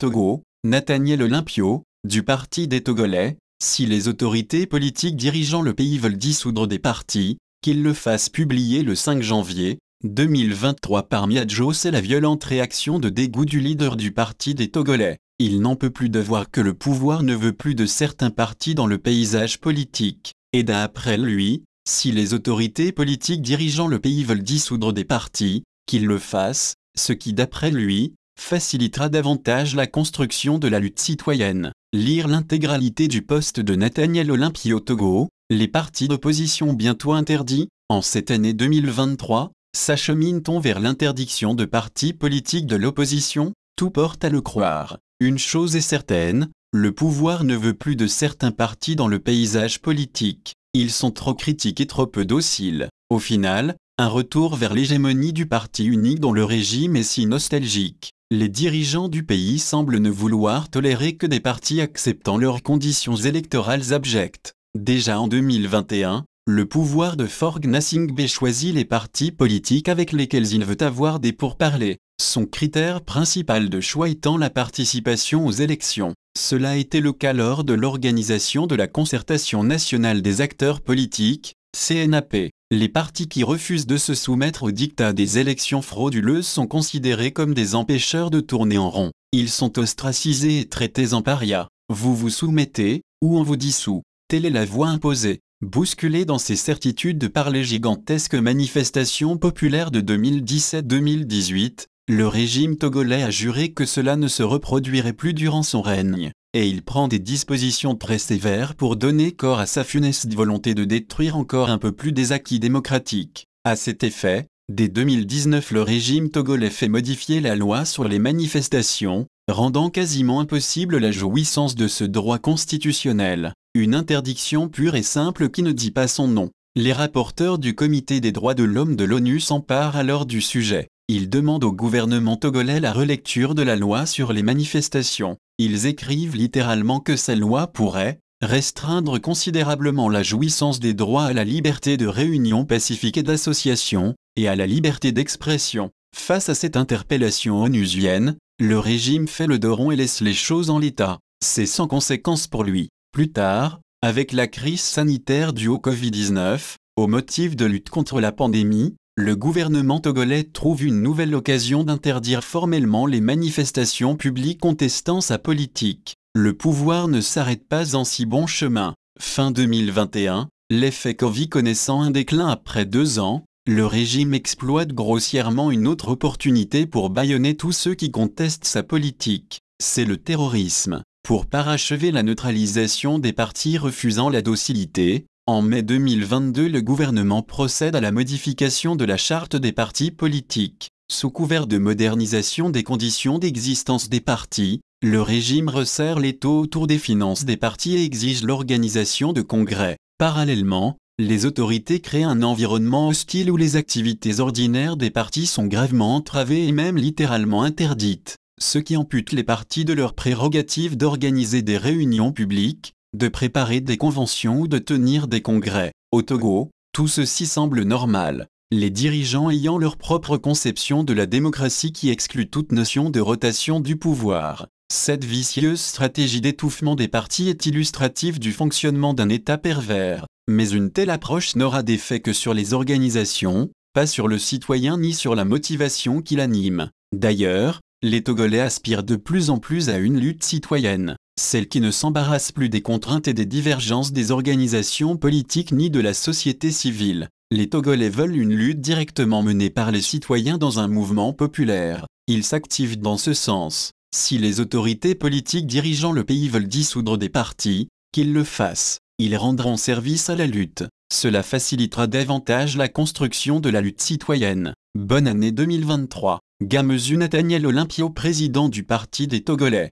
Togo, Nathaniel Olympio, du Parti des Togolais, si les autorités politiques dirigeant le pays veulent dissoudre des partis, qu'ils le fassent publier le 5 janvier 2023 par Miadjo, c'est la violente réaction de dégoût du leader du Parti des Togolais. Il n'en peut plus de voir que le pouvoir ne veut plus de certains partis dans le paysage politique. Et d'après lui, si les autorités politiques dirigeant le pays veulent dissoudre des partis, qu'il le fassent, ce qui d'après lui, facilitera davantage la construction de la lutte citoyenne. Lire l'intégralité du poste de Nathaniel au Togo, les partis d'opposition bientôt interdits, en cette année 2023, s'achemine-t-on vers l'interdiction de partis politiques de l'opposition Tout porte à le croire. Une chose est certaine, le pouvoir ne veut plus de certains partis dans le paysage politique. Ils sont trop critiques et trop peu dociles. Au final, un retour vers l'hégémonie du parti unique dont le régime est si nostalgique les dirigeants du pays semblent ne vouloir tolérer que des partis acceptant leurs conditions électorales abjectes. Déjà en 2021, le pouvoir de Forg Nassingbe choisit les partis politiques avec lesquels il veut avoir des pourparlers, son critère principal de choix étant la participation aux élections. Cela a été le cas lors de l'organisation de la Concertation nationale des acteurs politiques, CNAP. Les partis qui refusent de se soumettre au dictat des élections frauduleuses sont considérés comme des empêcheurs de tourner en rond. Ils sont ostracisés et traités en paria. Vous vous soumettez, ou on vous dissout. Telle est la voie imposée. Bousculé dans ses certitudes par les gigantesques manifestations populaires de 2017-2018, le régime togolais a juré que cela ne se reproduirait plus durant son règne et il prend des dispositions très sévères pour donner corps à sa funeste volonté de détruire encore un peu plus des acquis démocratiques. À cet effet, dès 2019 le régime togolais fait modifier la loi sur les manifestations, rendant quasiment impossible la jouissance de ce droit constitutionnel, une interdiction pure et simple qui ne dit pas son nom. Les rapporteurs du Comité des droits de l'homme de l'ONU s'emparent alors du sujet. Ils demandent au gouvernement togolais la relecture de la loi sur les manifestations. Ils écrivent littéralement que cette loi pourrait restreindre considérablement la jouissance des droits à la liberté de réunion pacifique et d'association, et à la liberté d'expression. Face à cette interpellation onusienne, le régime fait le doron et laisse les choses en l'état. C'est sans conséquence pour lui. Plus tard, avec la crise sanitaire due au Covid-19, au motif de lutte contre la pandémie, le gouvernement togolais trouve une nouvelle occasion d'interdire formellement les manifestations publiques contestant sa politique. Le pouvoir ne s'arrête pas en si bon chemin. Fin 2021, l'effet Covid connaissant un déclin après deux ans, le régime exploite grossièrement une autre opportunité pour bâillonner tous ceux qui contestent sa politique. C'est le terrorisme. Pour parachever la neutralisation des partis refusant la docilité, en mai 2022, le gouvernement procède à la modification de la charte des partis politiques. Sous couvert de modernisation des conditions d'existence des partis, le régime resserre les taux autour des finances des partis et exige l'organisation de congrès. Parallèlement, les autorités créent un environnement hostile où les activités ordinaires des partis sont gravement entravées et même littéralement interdites, ce qui ampute les partis de leur prérogative d'organiser des réunions publiques, de préparer des conventions ou de tenir des congrès. Au Togo, tout ceci semble normal. Les dirigeants ayant leur propre conception de la démocratie qui exclut toute notion de rotation du pouvoir. Cette vicieuse stratégie d'étouffement des partis est illustrative du fonctionnement d'un État pervers, mais une telle approche n'aura d'effet que sur les organisations, pas sur le citoyen ni sur la motivation qui l'anime. D'ailleurs, les Togolais aspirent de plus en plus à une lutte citoyenne celle qui ne s'embarrasse plus des contraintes et des divergences des organisations politiques ni de la société civile. Les Togolais veulent une lutte directement menée par les citoyens dans un mouvement populaire. Ils s'activent dans ce sens. Si les autorités politiques dirigeant le pays veulent dissoudre des partis, qu'ils le fassent. Ils rendront service à la lutte. Cela facilitera davantage la construction de la lutte citoyenne. Bonne année 2023. Gamezou Nathaniel Olympio, président du Parti des Togolais.